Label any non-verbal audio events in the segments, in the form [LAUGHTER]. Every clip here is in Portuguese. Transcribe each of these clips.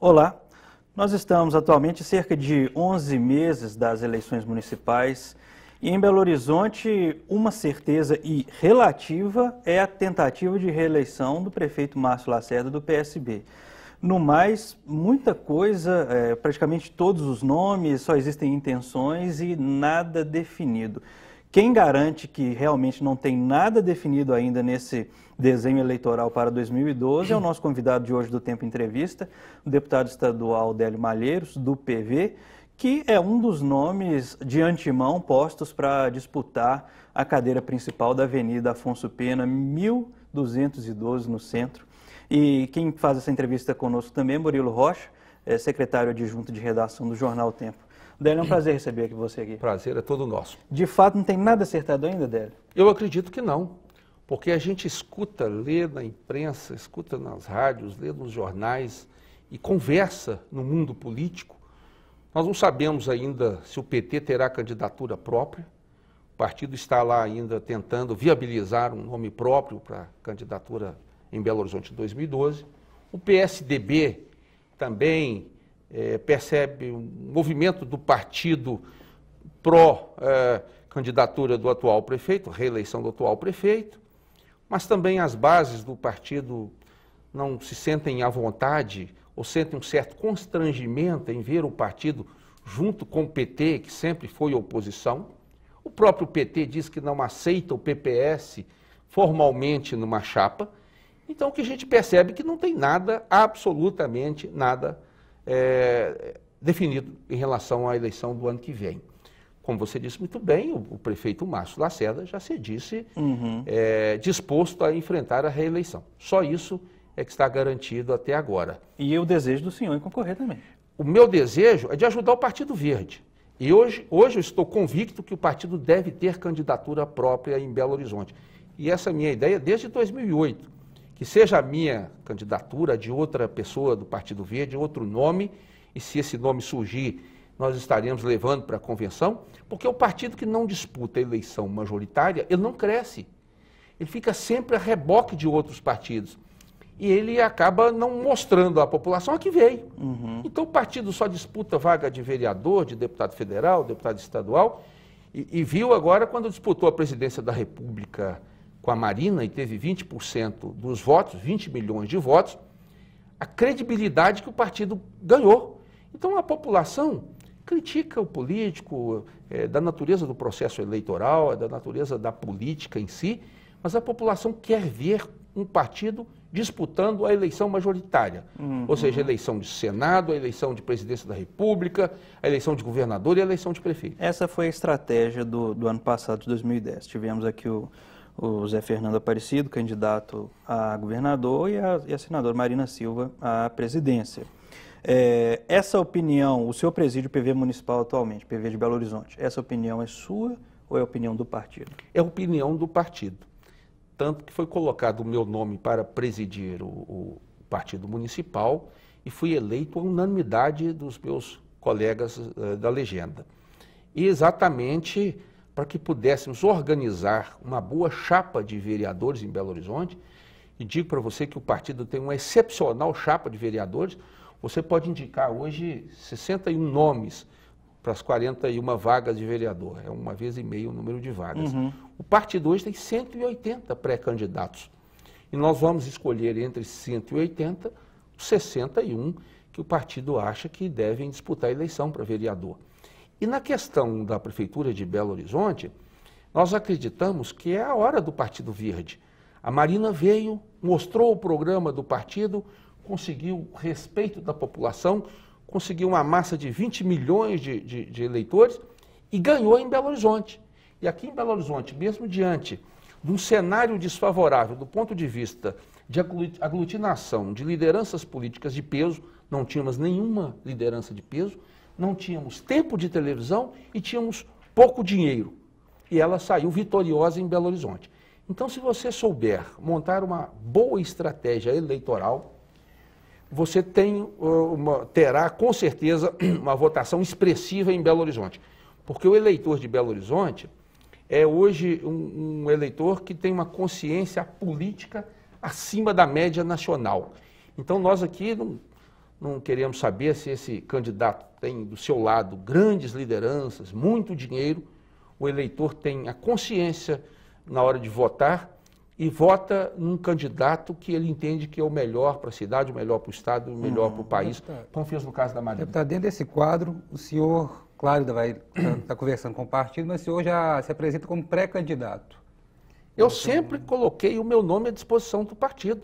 Olá, nós estamos atualmente cerca de 11 meses das eleições municipais e em Belo Horizonte uma certeza e relativa é a tentativa de reeleição do prefeito Márcio Lacerda do PSB. No mais, muita coisa, é, praticamente todos os nomes, só existem intenções e nada definido. Quem garante que realmente não tem nada definido ainda nesse desenho eleitoral para 2012 é o nosso convidado de hoje do Tempo Entrevista, o deputado estadual Délio Malheiros, do PV, que é um dos nomes de antemão postos para disputar a cadeira principal da Avenida Afonso Pena, 1212 no centro. E quem faz essa entrevista conosco também é Murilo Rocha, é secretário adjunto de redação do Jornal Tempo. Délio, é um prazer receber aqui você aqui. Prazer é todo nosso. De fato, não tem nada acertado ainda, Délio? Eu acredito que não, porque a gente escuta, lê na imprensa, escuta nas rádios, lê nos jornais e conversa no mundo político. Nós não sabemos ainda se o PT terá candidatura própria. O partido está lá ainda tentando viabilizar um nome próprio para a candidatura em Belo Horizonte 2012. O PSDB também é, percebe um movimento do partido pró-candidatura é, do atual prefeito, reeleição do atual prefeito, mas também as bases do partido não se sentem à vontade ou sentem um certo constrangimento em ver o partido junto com o PT, que sempre foi oposição. O próprio PT diz que não aceita o PPS formalmente numa chapa. Então, o que a gente percebe é que não tem nada, absolutamente nada é, definido em relação à eleição do ano que vem. Como você disse muito bem, o, o prefeito Márcio Lacerda já se disse uhum. é, disposto a enfrentar a reeleição. Só isso é que está garantido até agora. E o desejo do senhor em concorrer também. O meu desejo é de ajudar o Partido Verde. E hoje, hoje eu estou convicto que o partido deve ter candidatura própria em Belo Horizonte. E essa é a minha ideia desde 2008 que seja a minha candidatura de outra pessoa do Partido Verde, outro nome, e se esse nome surgir, nós estaremos levando para a convenção, porque o partido que não disputa a eleição majoritária, ele não cresce. Ele fica sempre a reboque de outros partidos. E ele acaba não mostrando à população a que veio. Uhum. Então o partido só disputa vaga de vereador, de deputado federal, deputado estadual, e, e viu agora quando disputou a presidência da República com a Marina e teve 20% dos votos, 20 milhões de votos, a credibilidade que o partido ganhou. Então a população critica o político, é, da natureza do processo eleitoral, é da natureza da política em si, mas a população quer ver um partido disputando a eleição majoritária, uhum. ou seja, a eleição de Senado, a eleição de presidência da República, a eleição de governador e a eleição de prefeito. Essa foi a estratégia do, do ano passado, de 2010. Tivemos aqui o, o Zé Fernando Aparecido, candidato a governador, e a, e a senadora Marina Silva à presidência. É, essa opinião, o seu presídio PV municipal atualmente, PV de Belo Horizonte, essa opinião é sua ou é opinião do partido? É opinião do partido. Tanto que foi colocado o meu nome para presidir o, o partido municipal e fui eleito à unanimidade dos meus colegas uh, da legenda. E exatamente para que pudéssemos organizar uma boa chapa de vereadores em Belo Horizonte. E digo para você que o partido tem uma excepcional chapa de vereadores. Você pode indicar hoje 61 nomes para as 41 vagas de vereador. É uma vez e meio o número de vagas. Uhum. O partido hoje tem 180 pré-candidatos. E nós vamos escolher entre 180, 61 que o partido acha que devem disputar a eleição para vereador. E na questão da Prefeitura de Belo Horizonte, nós acreditamos que é a hora do Partido Verde. A Marina veio, mostrou o programa do partido, conseguiu respeito da população, conseguiu uma massa de 20 milhões de, de, de eleitores e ganhou em Belo Horizonte. E aqui em Belo Horizonte, mesmo diante de um cenário desfavorável do ponto de vista de aglutinação de lideranças políticas de peso, não tínhamos nenhuma liderança de peso, não tínhamos tempo de televisão e tínhamos pouco dinheiro. E ela saiu vitoriosa em Belo Horizonte. Então, se você souber montar uma boa estratégia eleitoral, você tem uh, uma, terá com certeza [CLEARS THROAT] uma votação expressiva em Belo Horizonte. Porque o eleitor de Belo Horizonte é hoje um, um eleitor que tem uma consciência política acima da média nacional. Então, nós aqui não não queremos saber se esse candidato tem do seu lado grandes lideranças, muito dinheiro. O eleitor tem a consciência na hora de votar e vota num candidato que ele entende que é o melhor para a cidade, o melhor para o Estado, o melhor hum, para o país, deputado, como fez no caso da Marília. Deputado, dentro desse quadro, o senhor, claro, vai está [COUGHS] conversando com o partido, mas o senhor já se apresenta como pré-candidato. Eu sempre coloquei o meu nome à disposição do partido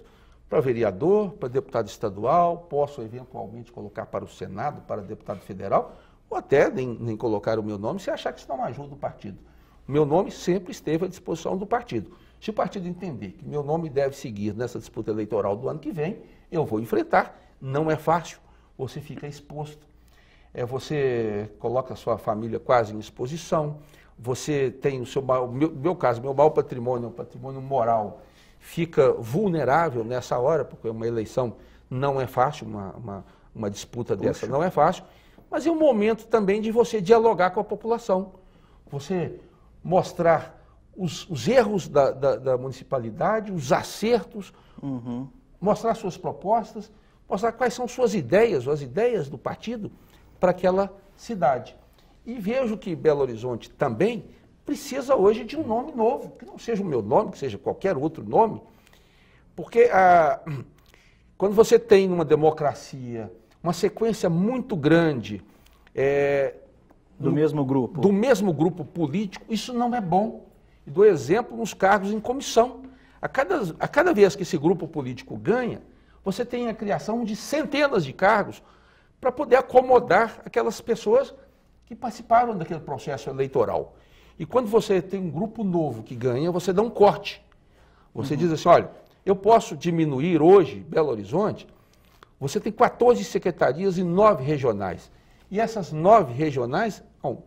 para vereador, para deputado estadual, posso eventualmente colocar para o Senado, para deputado federal, ou até nem, nem colocar o meu nome se achar que isso não ajuda o partido. O meu nome sempre esteve à disposição do partido. Se o partido entender que meu nome deve seguir nessa disputa eleitoral do ano que vem, eu vou enfrentar. Não é fácil, você fica exposto. É, você coloca a sua família quase em exposição, você tem o seu. Meu, meu caso, meu maior patrimônio é um patrimônio moral fica vulnerável nessa hora, porque uma eleição não é fácil, uma, uma, uma disputa Puxa. dessa não é fácil, mas é um momento também de você dialogar com a população, você mostrar os, os erros da, da, da, municipalidade, os acertos, uhum. mostrar suas propostas, mostrar quais são suas ideias, as ideias do partido para aquela cidade. E vejo que Belo Horizonte também precisa hoje de um nome novo, que não seja o meu nome, que seja qualquer outro nome, porque ah, [CLEARS THROAT] quando você tem numa democracia uma sequência muito grande é, do, do mesmo grupo, do mesmo grupo político, isso não é bom. E dou exemplo nos cargos em comissão. A cada, a cada vez que esse grupo político ganha, você tem a criação de centenas de cargos para poder acomodar aquelas pessoas que participaram daquele processo eleitoral. E quando você tem um grupo novo que ganha, você dá um corte. Você uhum. diz assim, olha, eu posso diminuir hoje Belo Horizonte, você tem 14 secretarias e 9 regionais. E essas 9 regionais ao,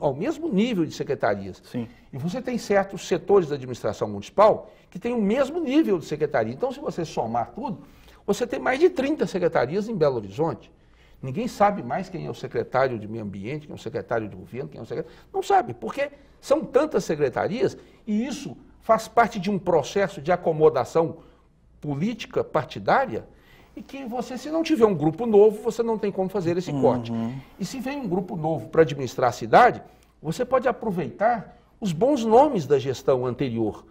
ao mesmo nível de secretarias. Sim. E você tem certos setores da administração municipal que tem o mesmo nível de secretaria. Então, se você somar tudo, você tem mais de 30 secretarias em Belo Horizonte. Ninguém sabe mais quem é o secretário de meio ambiente, quem é o secretário de governo, quem é o secretário. Não sabe, porque são tantas secretarias e isso faz parte de um processo de acomodação política partidária e que você, se não tiver um grupo novo, você não tem como fazer esse uhum. corte. E se vem um grupo novo para administrar a cidade, você pode aproveitar os bons nomes da gestão anterior.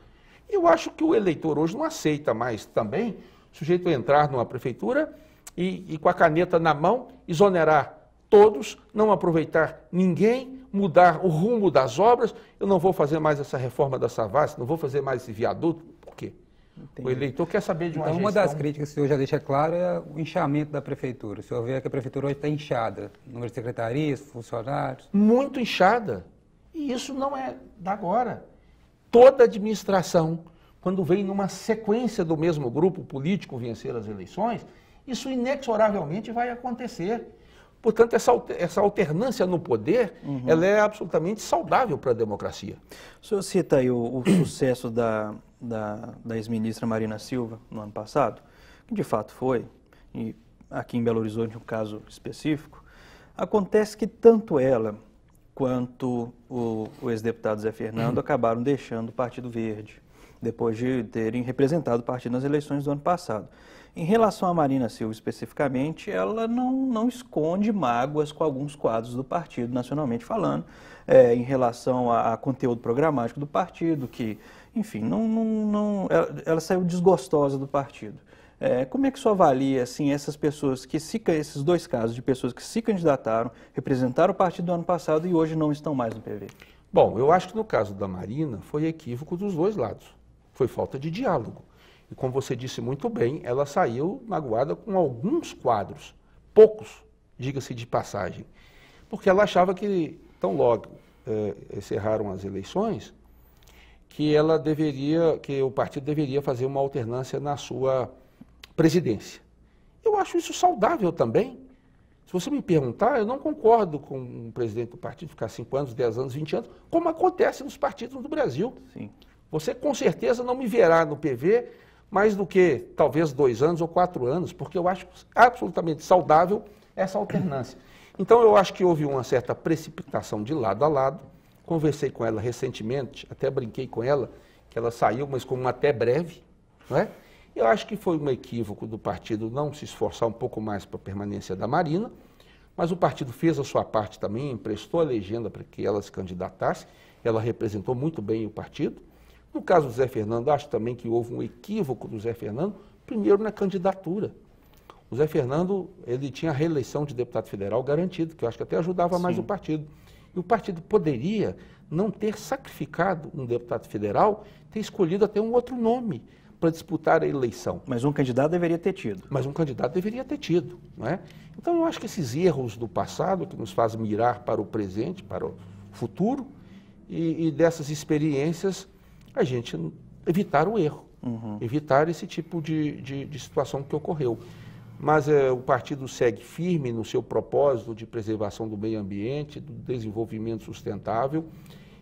Eu acho que o eleitor hoje não aceita mais também o sujeito entrar numa prefeitura e, e com a caneta na mão, exonerar todos, não aproveitar ninguém, mudar o rumo das obras. Eu não vou fazer mais essa reforma da Savassi, não vou fazer mais esse viaduto. Por quê? Entendi. O eleitor quer saber de uma então, Uma das críticas que o senhor já deixa claro é o inchamento da prefeitura. O senhor vê que a prefeitura hoje está inchada. Número de secretarias, funcionários... Muito inchada. E isso não é da agora. Toda administração, quando vem numa sequência do mesmo grupo político vencer as eleições, isso inexoravelmente vai acontecer. Portanto, essa, essa alternância no poder uhum. ela é absolutamente saudável para a democracia. O senhor cita aí o, o sucesso da, da, da ex-ministra Marina Silva no ano passado, que de fato foi, e aqui em Belo Horizonte um caso específico, acontece que tanto ela quanto o, o ex-deputado Zé Fernando uhum. [CLEARS THROAT] acabaram deixando o Partido Verde depois de terem representado o partido nas eleições do ano passado. Em relação à Marina Silva especificamente, ela não, não esconde mágoas com alguns quadros do partido, nacionalmente falando, é, em relação a, a, conteúdo programático do partido, que, enfim, não, não, não ela, ela saiu desgostosa do partido. É, como é que você avalia assim, essas pessoas que se, esses dois casos de pessoas que se candidataram, representaram o partido do ano passado e hoje não estão mais no PV? Bom, eu acho que no caso da Marina foi equívoco dos dois lados. Foi falta de diálogo. E como você disse muito bem, ela saiu magoada com alguns quadros, poucos, diga-se de passagem, porque ela achava que, tão logo eh, encerraram as eleições, que ela deveria, que o partido deveria fazer uma alternância na sua presidência. Eu acho isso saudável também. Se você me perguntar, eu não concordo com um presidente do partido ficar 5 anos, 10 anos, 20 anos, como acontece nos partidos do Brasil. Sim. Você com certeza não me verá no PV mais do que talvez dois anos ou quatro anos, porque eu acho absolutamente saudável essa alternância. Então eu acho que houve uma certa precipitação de lado a lado. Conversei com ela recentemente, até brinquei com ela, que ela saiu, mas como até breve, não é? Eu acho que foi um equívoco do partido não se esforçar um pouco mais para a permanência da Marina, mas o partido fez a sua parte também, emprestou a legenda para que ela se candidatasse, ela representou muito bem o partido. No caso do Zé Fernando, acho também que houve um equívoco do Zé Fernando, primeiro na candidatura. O Zé Fernando, ele tinha a reeleição de deputado federal garantida, que eu acho que até ajudava Sim. mais o partido. E o partido poderia não ter sacrificado um deputado federal, ter escolhido até um outro nome para disputar a eleição. Mas um candidato deveria ter tido. Mas um candidato deveria ter tido, não é? Então eu acho que esses erros do passado que nos faz mirar para o presente, para o futuro, e, e dessas experiências a gente evitar o erro, uhum. evitar esse tipo de, de, de, situação que ocorreu. Mas é, o partido segue firme no seu propósito de preservação do meio ambiente, do desenvolvimento sustentável.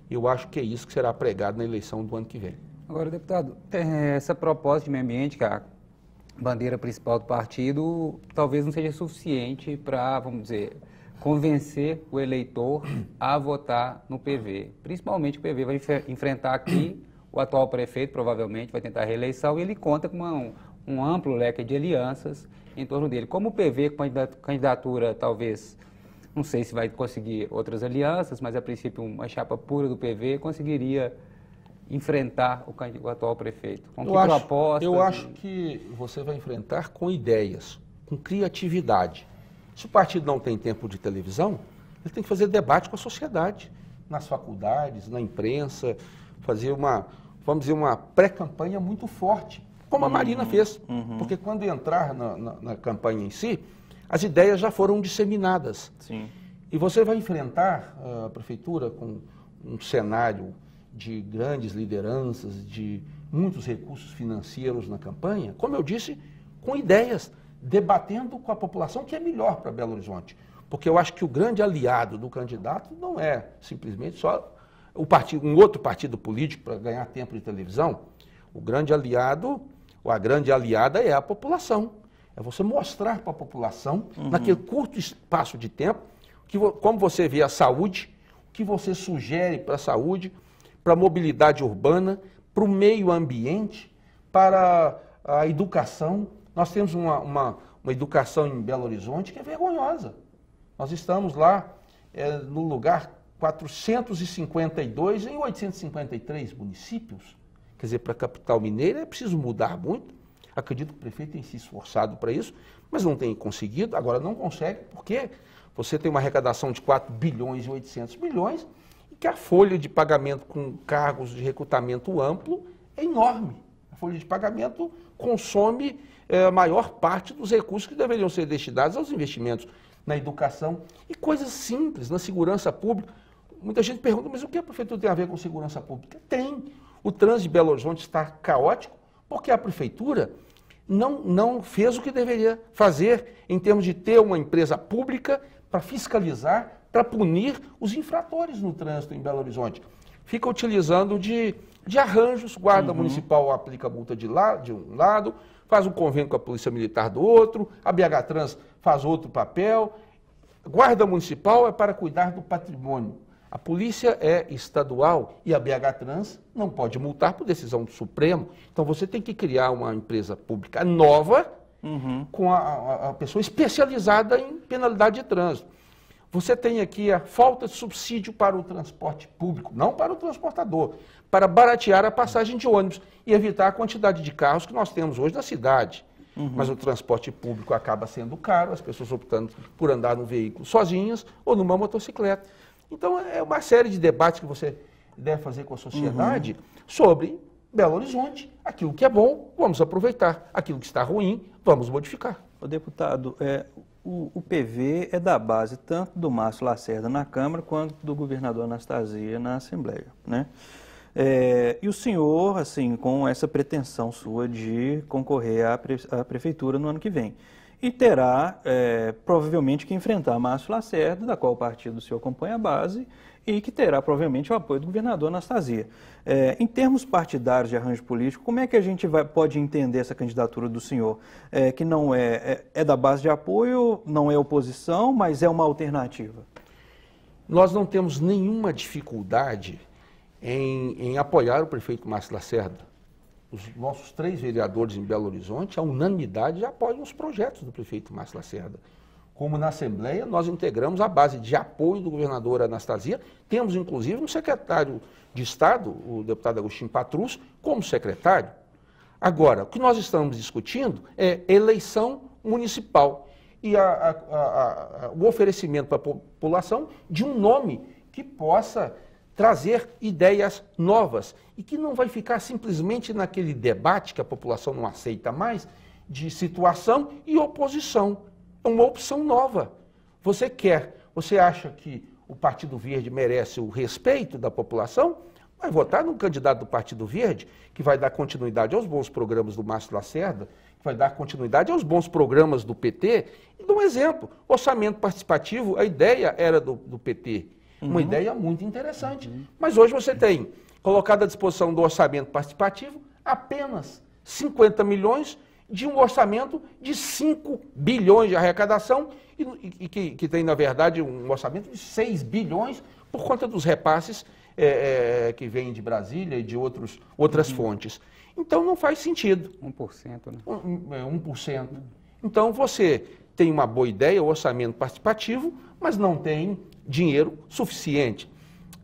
Eu acho que é isso que será pregado na eleição do ano que vem. Agora, deputado, é, essa proposta de meio ambiente, que é a bandeira principal do partido, talvez não seja suficiente para, vamos dizer, convencer o eleitor a votar no PV. Principalmente o PV vai enf enfrentar aqui o atual prefeito provavelmente vai tentar a reeleição e ele conta com uma, um, um amplo leque de alianças em torno dele. Como o PV, com a candidatura talvez, não sei se vai conseguir outras alianças, mas a princípio uma chapa pura do PV conseguiria enfrentar o, o atual prefeito. Com eu que acho, Eu acho que você vai enfrentar com ideias, com criatividade. Se o partido não tem tempo de televisão, ele tem que fazer debate com a sociedade, nas faculdades, na imprensa, fazer uma, vamos dizer, uma pré-campanha muito forte, como a Marina uhum. fez. Uhum. Porque quando entrar na, na, na, campanha em si, as ideias já foram disseminadas. Sim. E você vai enfrentar ah, a prefeitura com um cenário de grandes lideranças, de muitos recursos financeiros na campanha, como eu disse, com ideias, debatendo com a população que é melhor para Belo Horizonte. Porque eu acho que o grande aliado do candidato não é simplesmente só partido, um outro partido político para ganhar tempo de televisão, o grande aliado, ou a grande aliada é a população. É você mostrar para a população, uhum. naquele curto espaço de tempo, que, como você vê a saúde, o que você sugere para a saúde, para a mobilidade urbana, para o meio ambiente, para a educação. Nós temos uma, uma, uma educação em Belo Horizonte que é vergonhosa. Nós estamos lá é, eh, no lugar 452 em 853 municípios. Quer dizer, para a capital mineira é preciso mudar muito. Acredito que o prefeito tem se esforçado para isso, mas não tem conseguido. Agora não consegue porque você tem uma arrecadação de 4 bilhões e 800 milhões e que a folha de pagamento com cargos de recrutamento amplo é enorme. A folha de pagamento consome é, a maior parte dos recursos que deveriam ser destinados aos investimentos na educação e coisas simples, na segurança pública. Muita gente pergunta, mas o que a prefeitura tem a ver com segurança pública? Tem. O trânsito de Belo Horizonte está caótico porque a prefeitura não, não fez o que deveria fazer em termos de ter uma empresa pública para fiscalizar, para punir os infratores no trânsito em Belo Horizonte. Fica utilizando de, de arranjos, guarda uhum. municipal aplica multa de, lá, de um lado, faz um convênio com a Polícia Militar do outro, a BH Trans faz outro papel. Guarda municipal é para cuidar do patrimônio. A polícia é estadual e a BH Trans não pode multar por decisão do Supremo. Então você tem que criar uma empresa pública nova uhum. com a, a, pessoa especializada em penalidade de trânsito. Você tem aqui a falta de subsídio para o transporte público, não para o transportador, para baratear a passagem de ônibus e evitar a quantidade de carros que nós temos hoje na cidade. Uhum. Mas o transporte público acaba sendo caro, as pessoas optando por andar num veículo sozinhas ou numa motocicleta. Então, é uma série de debates que você deve fazer com a sociedade uhum. sobre Belo Horizonte. Aquilo que é bom, vamos aproveitar. Aquilo que está ruim, vamos modificar. O deputado, é, o, o, PV é da base tanto do Márcio Lacerda na Câmara quanto do governador Anastasia na Assembleia, né? É, e o senhor, assim, com essa pretensão sua de concorrer à, pre, à prefeitura no ano que vem e terá é, provavelmente que enfrentar Márcio Lacerda, da qual o partido se acompanha a base, e que terá provavelmente o apoio do governador Anastasia. É, em termos partidários de arranjo político, como é que a gente vai, pode entender essa candidatura do senhor? É, que não é, é, é da base de apoio, não é oposição, mas é uma alternativa? Nós não temos nenhuma dificuldade em, em apoiar o prefeito Márcio Lacerda os nossos três vereadores em Belo Horizonte, a unanimidade já apoiam os projetos do prefeito Márcio Lacerda. Como na Assembleia, nós integramos a base de apoio do governador Anastasia, temos inclusive um secretário de Estado, o deputado Agostinho Patrus, como secretário. Agora, o que nós estamos discutindo é eleição municipal e a, a, a, o oferecimento para a população de um nome que possa trazer ideias novas e que não vai ficar simplesmente naquele debate que a população não aceita mais de situação e oposição. É uma opção nova. Você quer, você acha que o Partido Verde merece o respeito da população? Vai votar num candidato do Partido Verde que vai dar continuidade aos bons programas do Márcio Lacerda, que vai dar continuidade aos bons programas do PT. E dou um exemplo: orçamento participativo, a ideia era do, do PT Uhum. Uma ideia muito interessante. Uhum. Mas hoje você tem colocado à disposição do orçamento participativo apenas 50 milhões de um orçamento de 5 bilhões de arrecadação e, e que, que, tem, na verdade, um orçamento de 6 bilhões por conta dos repasses é, é, que vêm de Brasília e de outros, outras uhum. fontes. Então não faz sentido. 1%, né? Um, 1%. É, então você tem uma boa ideia, o orçamento participativo, mas não tem dinheiro suficiente.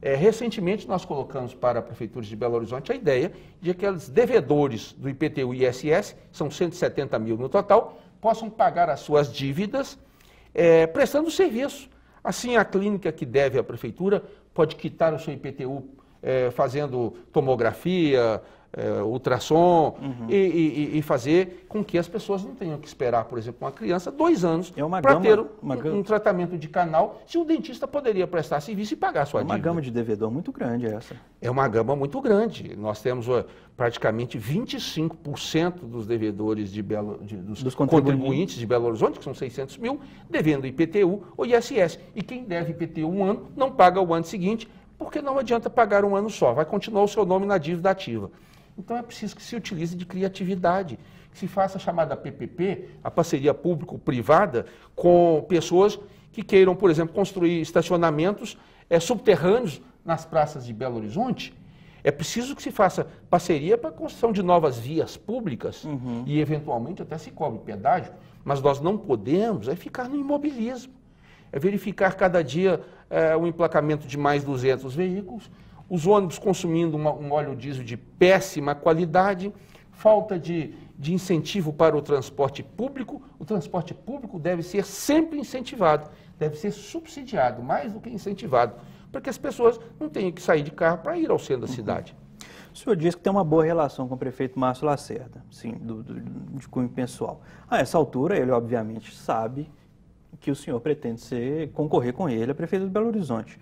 É, recentemente, nós colocamos para a Prefeitura de Belo Horizonte a ideia de que aqueles devedores do IPTU e ISS, são 170 mil no total, possam pagar as suas dívidas é, prestando serviço. Assim, a clínica que deve à Prefeitura pode quitar o seu IPTU é, fazendo tomografia, é, ultrassom uhum. e, e, e, fazer com que as pessoas não tenham que esperar, por exemplo, uma criança dois anos é para ter um, um, tratamento de canal, se o dentista poderia prestar serviço e pagar a sua é uma dívida. uma gama de devedor muito grande é essa. É uma gama muito grande. Nós temos praticamente 25% dos devedores de Belo, de, dos, dos contribuintes. de Belo Horizonte, que são 600 mil, devendo IPTU ou ISS. E quem deve IPTU um ano não paga o ano seguinte, porque não adianta pagar um ano só, vai continuar o seu nome na dívida ativa. Então é preciso que se utilize de criatividade, que se faça a chamada PPP, a parceria público-privada, com pessoas que queiram, por exemplo, construir estacionamentos é, subterrâneos nas praças de Belo Horizonte. É preciso que se faça parceria para a construção de novas vias públicas uhum. e, eventualmente, até se cobre pedágio, mas nós não podemos é ficar no imobilismo. É verificar cada dia é, o emplacamento de mais 200 veículos, os ônibus consumindo uma, um óleo diesel de péssima qualidade, falta de, de incentivo para o transporte público. O transporte público deve ser sempre incentivado, deve ser subsidiado, mais do que incentivado, para que as pessoas não tenham que sair de carro para ir ao centro da uhum. cidade. O senhor diz que tem uma boa relação com o prefeito Márcio Lacerda, sim, do, do, de cunho pessoal. A essa altura, ele obviamente sabe que o senhor pretende ser, concorrer com ele a prefeito de Belo Horizonte.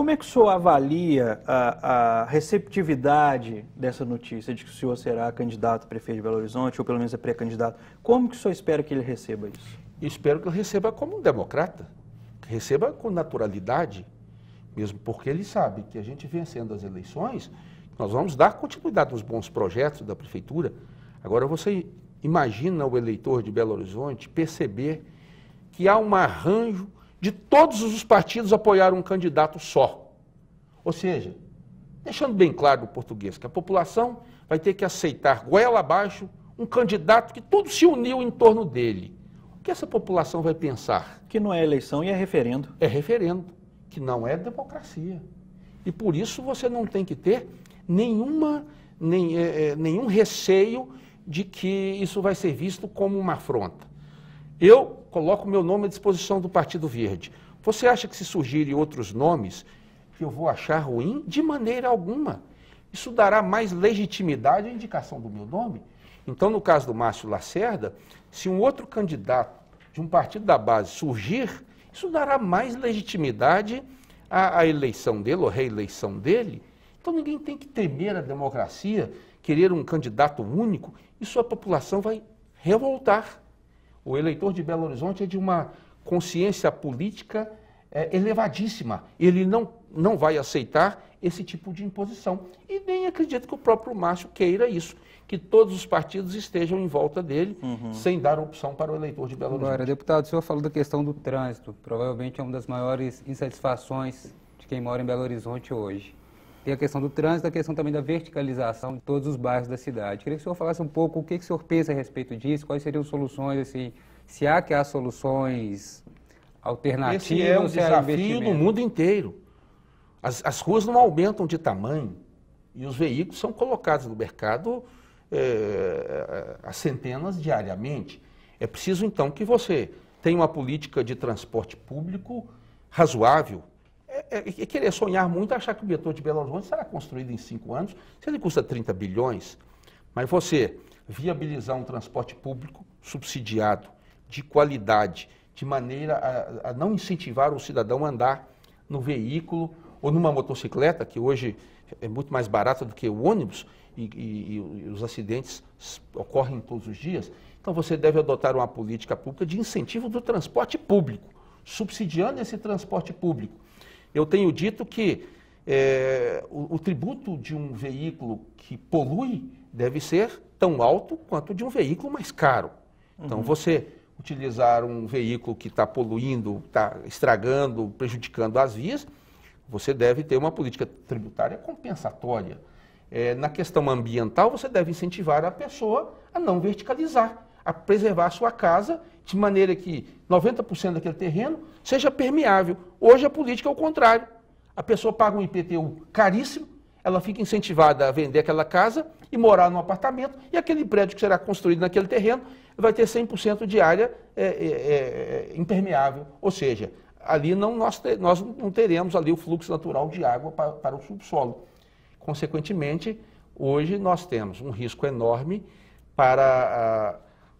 Como é que o senhor avalia a, a, receptividade dessa notícia de que o senhor será candidato a prefeito de Belo Horizonte, ou pelo menos é pré-candidato? Como que o senhor espera que ele receba isso? espero que ele receba como um democrata, receba com naturalidade, mesmo porque ele sabe que a gente vencendo as eleições, nós vamos dar continuidade aos bons projetos da prefeitura. Agora você imagina o eleitor de Belo Horizonte perceber que há um arranjo de todos os partidos apoiaram um candidato só. Ou seja, deixando bem claro no português que a população vai ter que aceitar goela abaixo um candidato que tudo se uniu em torno dele. O que essa população vai pensar? Que não é eleição e é referendo. É referendo, que não é democracia. E por isso você não tem que ter nenhuma, nem, é, é nenhum receio de que isso vai ser visto como uma afronta. Eu coloco meu nome à disposição do Partido Verde. Você acha que se surgirem outros nomes, que eu vou achar ruim? De maneira alguma. Isso dará mais legitimidade à indicação do meu nome. Então, no caso do Márcio Lacerda, se um outro candidato de um partido da base surgir, isso dará mais legitimidade à, à eleição dele ou reeleição dele. Então, ninguém tem que temer a democracia, querer um candidato único, e sua população vai revoltar. O eleitor de Belo Horizonte é de uma consciência política é, elevadíssima. Ele não, não vai aceitar esse tipo de imposição. E nem acredito que o próprio Márcio queira isso, que todos os partidos estejam em volta dele, uhum. sem dar opção para o eleitor de Belo Horizonte. Agora, deputado, o senhor falou da questão do trânsito. Provavelmente é uma das maiores insatisfações de quem mora em Belo Horizonte hoje. Tem a questão do trânsito, a questão também da verticalização de todos os bairros da cidade. Queria que o senhor falasse um pouco o que, que o senhor pensa a respeito disso, quais seriam soluções, assim, se há que há soluções alternativas. Esse é um desafio do mundo inteiro. As, as ruas não aumentam de tamanho e os veículos são colocados no mercado é, a centenas diariamente. É preciso, então, que você tenha uma política de transporte público razoável, é, é, é, querer sonhar muito, achar que o metrô de Belo Horizonte será construído em cinco anos, se ele custa 30 bilhões, mas você viabilizar um transporte público subsidiado, de qualidade, de maneira a, a não incentivar o cidadão a andar no veículo ou numa motocicleta, que hoje é muito mais barata do que o ônibus e, e, e, os acidentes ocorrem todos os dias. Então você deve adotar uma política pública de incentivo do transporte público, subsidiando esse transporte público. Eu tenho dito que é, o, o, tributo de um veículo que polui deve ser tão alto quanto de um veículo mais caro. Então, uhum. você utilizar um veículo que está poluindo, está estragando, prejudicando as vias, você deve ter uma política tributária compensatória. É, na questão ambiental, você deve incentivar a pessoa a não verticalizar, a preservar a sua casa de maneira que 90% daquele terreno seja permeável. Hoje a política é o contrário. A pessoa paga um IPTU caríssimo, ela fica incentivada a vender aquela casa e morar num apartamento, e aquele prédio que será construído naquele terreno vai ter 100% de área é, é, é, é, impermeável. Ou seja, ali não, nós, nós não teremos ali o fluxo natural de água para, para o subsolo. Consequentemente, hoje nós temos um risco enorme para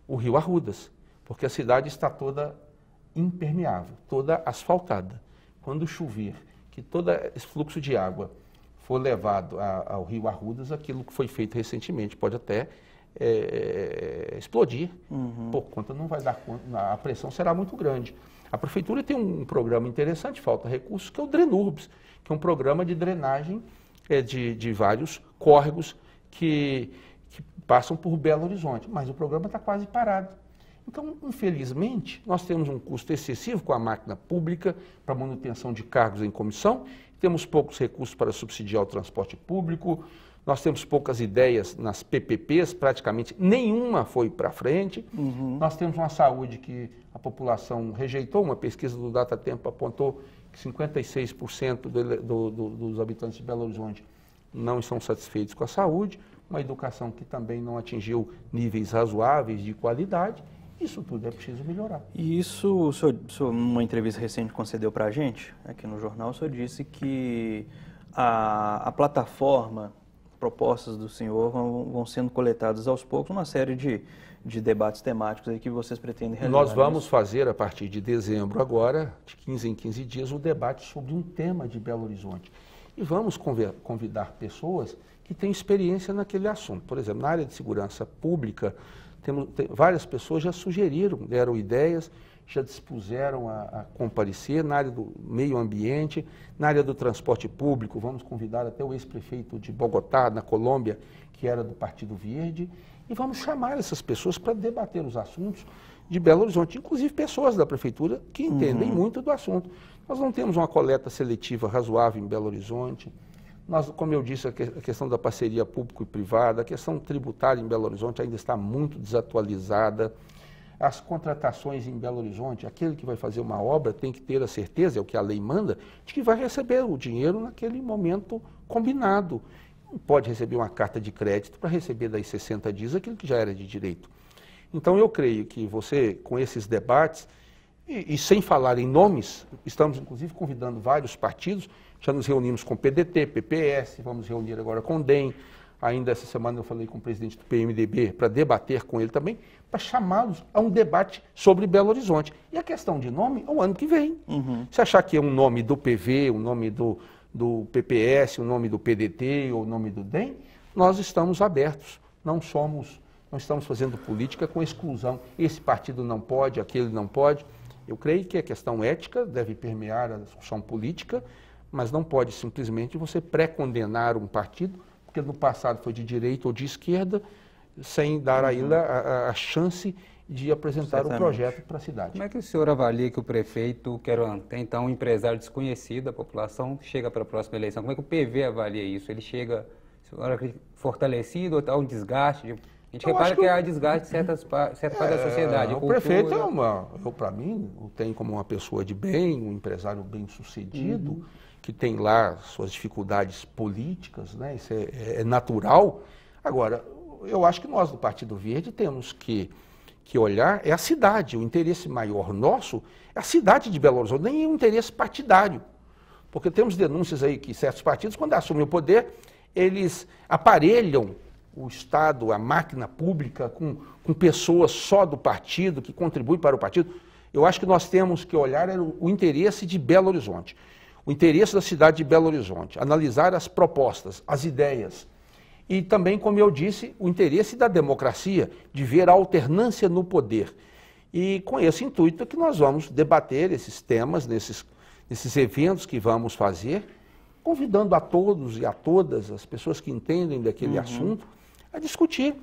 a, o rio Arrudas porque a cidade está toda impermeável, toda asfaltada. Quando chover, que todo esse fluxo de água for levado a, ao rio Arrudas, aquilo que foi feito recentemente pode até é, explodir, uhum. por conta não vai dar conta, a pressão será muito grande. A prefeitura tem um programa interessante, falta recursos, que é o Drenurbs, que é um programa de drenagem é, de, de vários córregos que, que passam por Belo Horizonte. Mas o programa está quase parado. Então, infelizmente, nós temos um custo excessivo com a máquina pública para manutenção de cargos em comissão, temos poucos recursos para subsidiar o transporte público, nós temos poucas ideias nas PPPs, praticamente nenhuma foi para frente. Uhum. Nós temos uma saúde que a população rejeitou, uma pesquisa do Datatempo apontou que 56% do, do, do, dos habitantes de Belo Horizonte não estão satisfeitos com a saúde, uma educação que também não atingiu níveis razoáveis de qualidade isso tudo é preciso melhorar. E isso, o senhor, o senhor, numa entrevista recente concedeu para a gente, aqui no jornal, o senhor disse que a, a plataforma, propostas do senhor vão, vão, sendo coletadas aos poucos, uma série de, de debates temáticos aí que vocês pretendem realizar. Nós é vamos isso. fazer, a partir de dezembro agora, de 15 em 15 dias, um debate sobre um tema de Belo Horizonte. E vamos convidar pessoas que têm experiência naquele assunto. Por exemplo, na área de segurança pública, temos, tem, várias pessoas já sugeriram, deram ideias, já dispuseram a, a, comparecer na área do meio ambiente, na área do transporte público. Vamos convidar até o ex-prefeito de Bogotá, na Colômbia, que era do Partido Verde, e vamos chamar essas pessoas para debater os assuntos de Belo Horizonte, inclusive pessoas da prefeitura que entendem uhum. muito do assunto. Nós não temos uma coleta seletiva razoável em Belo Horizonte. Nós, como eu disse, a, questão da parceria público e privada, a questão tributária em Belo Horizonte ainda está muito desatualizada. As contratações em Belo Horizonte, aquele que vai fazer uma obra tem que ter a certeza, é o que a lei manda, de que vai receber o dinheiro naquele momento combinado. pode receber uma carta de crédito para receber daí 60 dias aquilo que já era de direito. Então eu creio que você, com esses debates, e, e, sem falar em nomes, estamos inclusive convidando vários partidos já nos reunimos com o PDT, PPS, vamos reunir agora com o DEM. Ainda essa semana eu falei com o presidente do PMDB para debater com ele também, para chamá-los a um debate sobre Belo Horizonte. E a questão de nome é o ano que vem. Uhum. Se achar que é um nome do PV, um nome do, do PPS, um nome do PDT ou o nome do DEM, nós estamos abertos. Não somos, não estamos fazendo política com exclusão. Esse partido não pode, aquele não pode. Eu creio que a questão ética deve permear a discussão política mas não pode simplesmente você pré-condenar um partido, porque no passado foi de direita ou de esquerda, sem dar uhum. a ele a, a chance de apresentar o um projeto para a cidade. Como é que o senhor avalia que o prefeito, que era então um empresário desconhecido da população, chega para a próxima eleição? Como é que o PV avalia isso? Ele chega fortalecido ou está um desgaste? De... A gente eu repara que, que há desgaste de certas certa é, parte da é, sociedade. O prefeito é uma, para mim, tem como uma pessoa de bem, um empresário bem sucedido. Uhum que tem lá suas dificuldades políticas, né? isso é, é natural. Agora, eu acho que nós do Partido Verde temos que, que olhar, é a cidade, o interesse maior nosso é a cidade de Belo Horizonte, nem é um interesse partidário. Porque temos denúncias aí que certos partidos, quando assumem o poder, eles aparelham o Estado, a máquina pública, com, com pessoas só do partido, que contribuem para o partido. Eu acho que nós temos que olhar é o interesse de Belo Horizonte o interesse da cidade de Belo Horizonte, analisar as propostas, as ideias e também, como eu disse, o interesse da democracia de ver a alternância no poder. E com esse intuito é que nós vamos debater esses temas nesses, nesses eventos que vamos fazer, convidando a todos e a todas as pessoas que entendem daquele uhum. assunto a discutir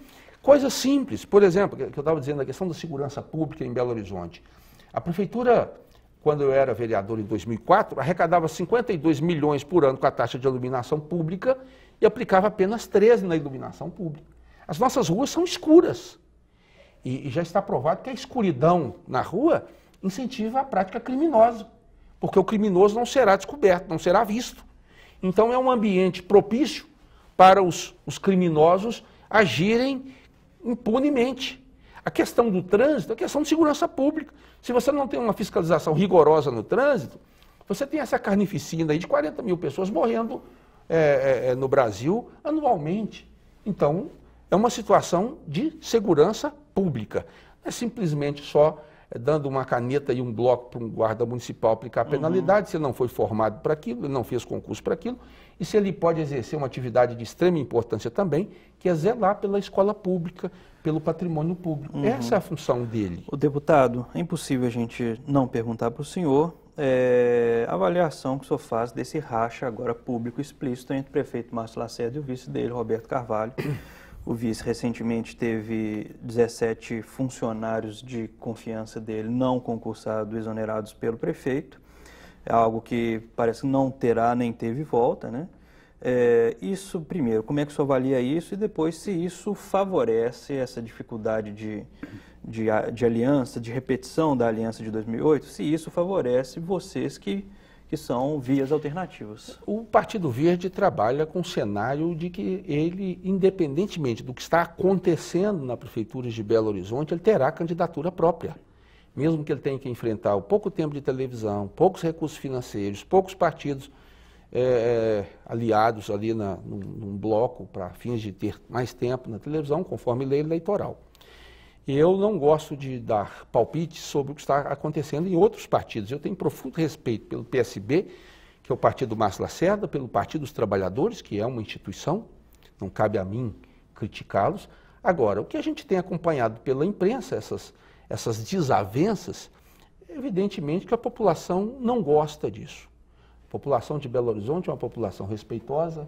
coisas simples. Por exemplo, que eu estava dizendo, a questão da segurança pública em Belo Horizonte. A prefeitura quando eu era vereador em 2004, arrecadava 52 milhões por ano com a taxa de iluminação pública e aplicava apenas 13 na iluminação pública. As nossas ruas são escuras. E, e já está provado que a escuridão na rua incentiva a prática criminosa, porque o criminoso não será descoberto, não será visto. Então é um ambiente propício para os, os criminosos agirem impunemente. A questão do trânsito é questão de segurança pública. Se você não tem uma fiscalização rigorosa no trânsito, você tem essa carnificina aí de 40 mil pessoas morrendo é, é, é, no Brasil anualmente. Então, é uma situação de segurança pública. Não é simplesmente só dando uma caneta e um bloco para um guarda municipal aplicar uhum. penalidade, uhum. se ele não foi formado para aquilo, ele não fez concurso para aquilo, e se ele pode exercer uma atividade de extrema importância também, que é zelar pela escola pública, pelo patrimônio público. Uhum. Essa é a função dele. O deputado, é impossível a gente não perguntar para o senhor é, a avaliação que o senhor faz desse racha agora público explícito entre o prefeito Márcio Lacerda e o vice dele, Roberto Carvalho. O vice recentemente teve 17 funcionários de confiança dele não concursados, exonerados pelo prefeito. É algo que parece não terá nem teve volta, né? É, isso primeiro, como é que o senhor avalia isso e depois se isso favorece essa dificuldade de, de, de aliança, de repetição da aliança de 2008, se isso favorece vocês que que são vias alternativas. O Partido Verde trabalha com o cenário de que ele, independentemente do que está acontecendo na prefeitura de Belo Horizonte, ele terá candidatura própria. Mesmo que ele tenha que enfrentar o pouco tempo de televisão, poucos recursos financeiros, poucos partidos é, aliados ali na, num, num bloco para fins de ter mais tempo na televisão, conforme lei eleitoral. Eu não gosto de dar palpite sobre o que está acontecendo em outros partidos. Eu tenho profundo respeito pelo PSB, que é o partido do Márcio Lacerda, pelo Partido dos Trabalhadores, que é uma instituição, não cabe a mim criticá-los. Agora, o que a gente tem acompanhado pela imprensa, essas, essas desavenças, evidentemente que a população não gosta disso. A população de Belo Horizonte é uma população respeitosa,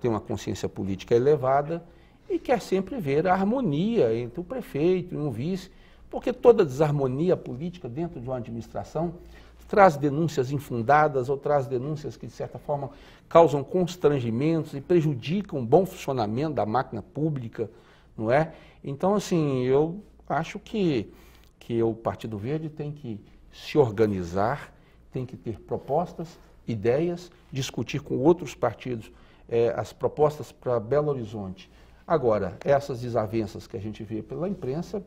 tem uma consciência política elevada e quer sempre ver a harmonia entre o prefeito e um vice, porque toda desarmonia política dentro de uma administração traz denúncias infundadas ou traz denúncias que, de certa forma, causam constrangimentos e prejudicam o bom funcionamento da máquina pública, não é? Então, assim, eu acho que, que o Partido Verde tem que se organizar, tem que ter propostas, ideias, discutir com outros partidos eh, as propostas para Belo Horizonte. Agora, essas desavenças que a gente vê pela imprensa,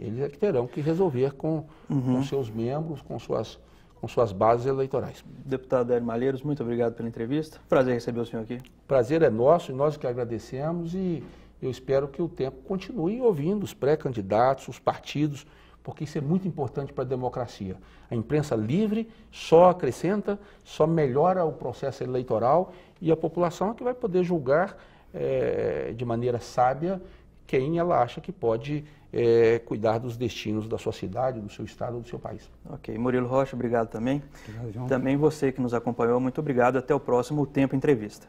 eles é que terão que resolver com, uhum. com seus membros, com suas, com suas bases eleitorais. Deputado Hélio Malheiros, muito obrigado pela entrevista. Prazer receber o senhor aqui. Prazer é nosso e nós que agradecemos e eu espero que o tempo continue ouvindo os pré-candidatos, os partidos, porque isso é muito importante para a democracia. A imprensa livre só acrescenta, só melhora o processo eleitoral e a população é que vai poder julgar é, de maneira sábia quem ela acha que pode é, cuidar dos destinos da sua cidade, do seu estado, do seu país. Ok. Murilo Rocha, obrigado também. Obrigado, João. Também você que nos acompanhou, muito obrigado. Até o próximo Tempo Entrevista.